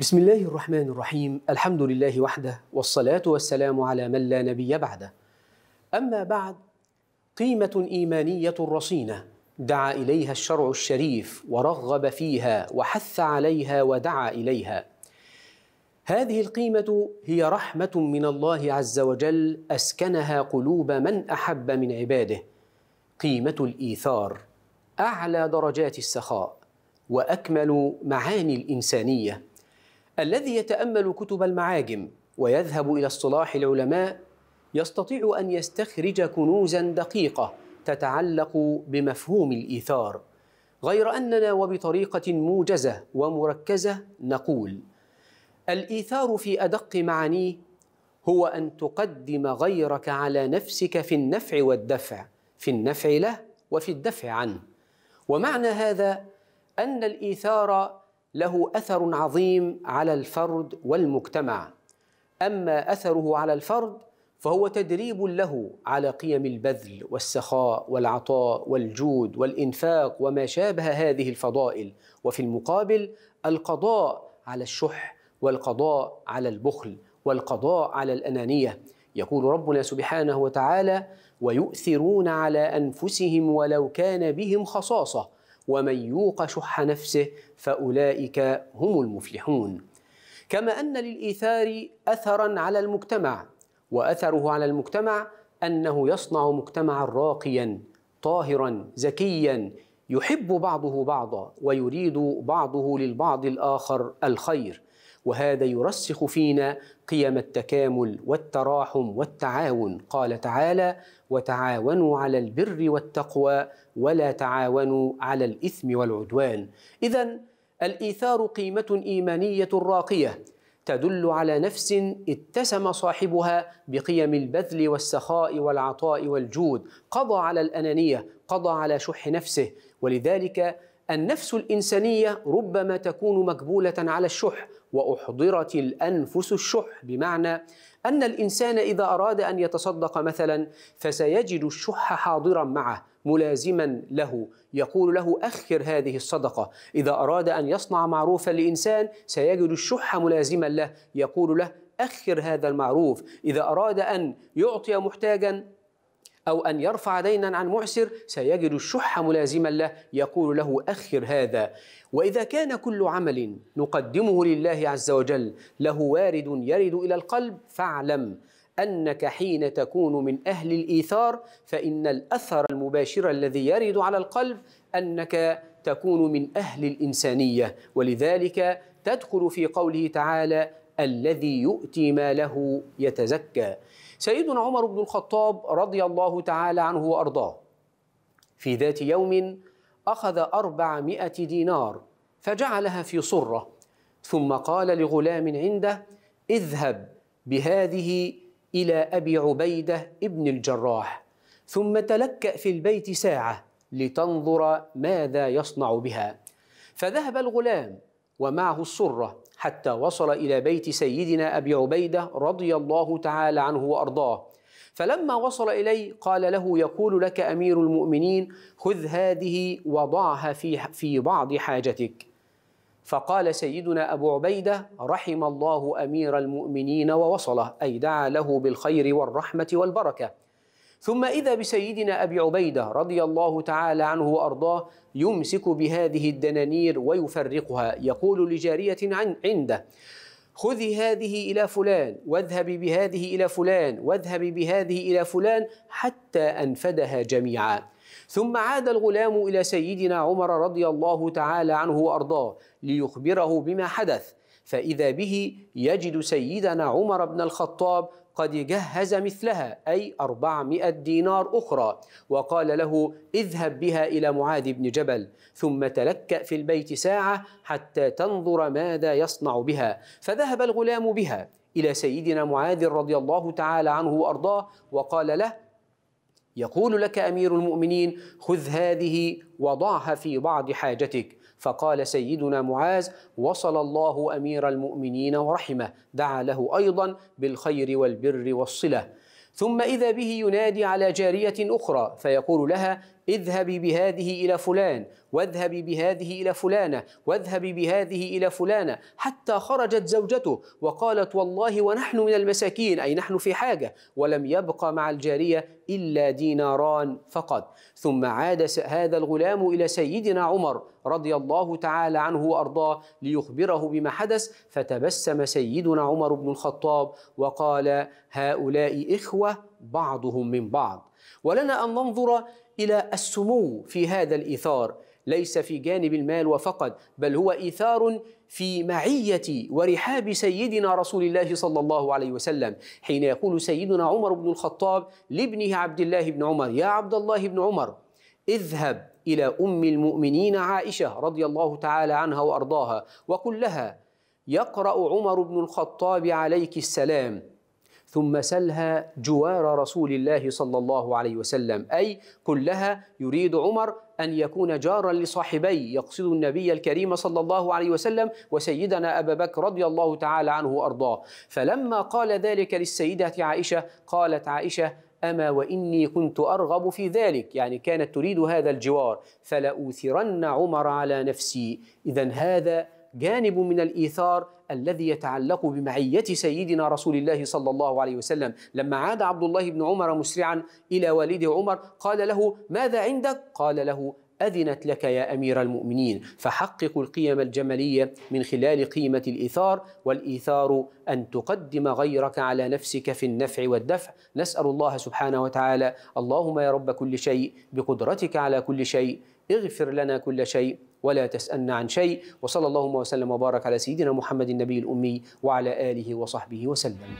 بسم الله الرحمن الرحيم الحمد لله وحده والصلاة والسلام على من لا نبي بعده أما بعد قيمة إيمانية رصينة دعا إليها الشرع الشريف ورغب فيها وحث عليها ودعا إليها هذه القيمة هي رحمة من الله عز وجل أسكنها قلوب من أحب من عباده قيمة الإيثار أعلى درجات السخاء وأكمل معاني الإنسانية الذي يتامل كتب المعاجم ويذهب الى اصطلاح العلماء يستطيع ان يستخرج كنوزا دقيقه تتعلق بمفهوم الايثار غير اننا وبطريقه موجزه ومركزه نقول الايثار في ادق معانيه هو ان تقدم غيرك على نفسك في النفع والدفع في النفع له وفي الدفع عنه ومعنى هذا ان الايثار له اثر عظيم على الفرد والمجتمع اما اثره على الفرد فهو تدريب له على قيم البذل والسخاء والعطاء والجود والانفاق وما شابه هذه الفضائل وفي المقابل القضاء على الشح والقضاء على البخل والقضاء على الانانيه يقول ربنا سبحانه وتعالى ويؤثرون على انفسهم ولو كان بهم خصاصه ومن يوق شح نفسه فأولئك هم المفلحون كما أن للإيثار أثرا على المجتمع وأثره على المجتمع أنه يصنع مجتمعا راقيا طاهرا زكيا يحب بعضه بعضا ويريد بعضه للبعض الآخر الخير وهذا يرسخ فينا قيم التكامل والتراحم والتعاون قال تعالى وتعاونوا على البر والتقوى ولا تعاونوا على الاثم والعدوان اذا الايثار قيمه ايمانيه راقيه تدل على نفس اتسم صاحبها بقيم البذل والسخاء والعطاء والجود قضى على الانانيه قضى على شح نفسه ولذلك النفس الإنسانية ربما تكون مكبولة على الشح وأحضرت الأنفس الشح بمعنى أن الإنسان إذا أراد أن يتصدق مثلا فسيجد الشح حاضرا معه ملازما له يقول له أخر هذه الصدقة إذا أراد أن يصنع معروفا لإنسان سيجد الشح ملازما له يقول له أخر هذا المعروف إذا أراد أن يعطي محتاجا أو أن يرفع دينا عن معسر سيجد الشح ملازما له يقول له أخر هذا وإذا كان كل عمل نقدمه لله عز وجل له وارد يرد إلى القلب فاعلم أنك حين تكون من أهل الإيثار فإن الأثر المباشر الذي يرد على القلب أنك تكون من أهل الإنسانية ولذلك تدخل في قوله تعالى الذي يؤتي ماله يتزكى سيدنا عمر بن الخطاب رضي الله تعالى عنه وأرضاه في ذات يوم أخذ أربعمائة دينار فجعلها في صرة ثم قال لغلام عنده اذهب بهذه إلى أبي عبيدة ابن الجراح ثم تلكأ في البيت ساعة لتنظر ماذا يصنع بها فذهب الغلام ومعه الصرة حتى وصل إلى بيت سيدنا أبي عبيدة رضي الله تعالى عنه وأرضاه فلما وصل إليه قال له يقول لك أمير المؤمنين خذ هذه وضعها في, في بعض حاجتك فقال سيدنا أبو عبيدة رحم الله أمير المؤمنين ووصله أي دعا له بالخير والرحمة والبركة ثم إذا بسيدنا أبي عبيدة رضي الله تعالى عنه وأرضاه يمسك بهذه الدنانير ويفرقها يقول لجارية عن عنده خذي هذه إلى فلان واذهبي بهذه إلى فلان واذهبي بهذه إلى فلان حتى أنفدها جميعا ثم عاد الغلام إلى سيدنا عمر رضي الله تعالى عنه وأرضاه ليخبره بما حدث فإذا به يجد سيدنا عمر بن الخطاب قد جهز مثلها أي 400 دينار أخرى وقال له اذهب بها إلى معاذ بن جبل ثم تلكأ في البيت ساعة حتى تنظر ماذا يصنع بها فذهب الغلام بها إلى سيدنا معاذ رضي الله تعالى عنه وأرضاه وقال له يقول لك امير المؤمنين خذ هذه وضعها في بعض حاجتك فقال سيدنا معاذ وصل الله امير المؤمنين ورحمه دعا له ايضا بالخير والبر والصله ثم إذا به ينادي على جارية أخرى فيقول لها اذهبي بهذه إلى فلان واذهبي بهذه إلى فلانة واذهبي بهذه إلى فلانة حتى خرجت زوجته وقالت والله ونحن من المساكين أي نحن في حاجة ولم يبقى مع الجارية إلا ديناران فقط ثم عاد هذا الغلام إلى سيدنا عمر رضي الله تعالى عنه وارضاه ليخبره بما حدث فتبسم سيدنا عمر بن الخطاب وقال هؤلاء اخوه بعضهم من بعض ولنا ان ننظر الى السمو في هذا الايثار ليس في جانب المال وفقط بل هو ايثار في معيه ورحاب سيدنا رسول الله صلى الله عليه وسلم حين يقول سيدنا عمر بن الخطاب لابنه عبد الله بن عمر يا عبد الله بن عمر اذهب إلى أم المؤمنين عائشة رضي الله تعالى عنها وأرضاها وقل لها يقرأ عمر بن الخطاب عليك السلام ثم سلها جوار رسول الله صلى الله عليه وسلم أي قل لها يريد عمر أن يكون جارا لصاحبي يقصد النبي الكريم صلى الله عليه وسلم وسيدنا أبا بكر رضي الله تعالى عنه وأرضاه فلما قال ذلك للسيدة عائشة قالت عائشة أما وإني كنت أرغب في ذلك يعني كانت تريد هذا الجوار فلأوثرن عمر على نفسي إذا هذا جانب من الإيثار الذي يتعلق بمعية سيدنا رسول الله صلى الله عليه وسلم لما عاد عبد الله بن عمر مسرعا إلى والده عمر قال له ماذا عندك؟ قال له أذنت لك يا أمير المؤمنين فحقق القيم الجملية من خلال قيمة الإيثار والإيثار أن تقدم غيرك على نفسك في النفع والدفع نسأل الله سبحانه وتعالى اللهم يا رب كل شيء بقدرتك على كل شيء اغفر لنا كل شيء ولا تسألنا عن شيء وصلى اللهم وسلم وبارك على سيدنا محمد النبي الأمي وعلى آله وصحبه وسلم